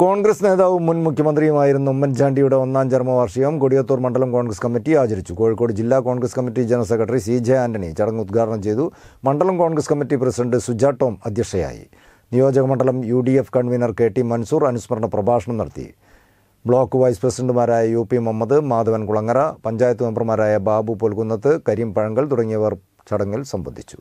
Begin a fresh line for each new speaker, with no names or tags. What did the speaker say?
കോൺഗ്രസ് നേതാവും മുൻ മുഖ്യമന്ത്രിയുമായിരുന്ന ഉമ്മൻചാണ്ടിയുടെ ഒന്നാം ചരമവാർഷികം കൊടിയത്തൂർ മണ്ഡലം കോൺഗ്രസ് കമ്മിറ്റി ആചരിച്ചു കോഴിക്കോട് ജില്ലാ Congress committee general secretary C J Antony ചടങ്ങ് ഉദ്ഘാടനം ചെയ്തു മണ്ഡലം കോൺഗ്രസ് കമ്മിറ്റി പ്രസിഡന്റ് സുജാ ടോം അധ്യക്ഷയായി നിയോജകമണ്ഡലം U D F convener K T Mansoor അനുസ്മരണ പ്രഭാഷണം നടത്തി ബ്ലോക്ക് വൈസ് പ്രസിഡന്റുമാരായ യു പി മുഹമ്മദ് മാധവൻ കുളങ്ങര പഞ്ചായത്ത് മെമ്പർമാരായ ബാബു പൊൽകുന്നത്ത് കരീം പഴങ്കൽ തുടങ്ങിയവർ ചടങ്ങിൽ സംബന്ധിച്ചു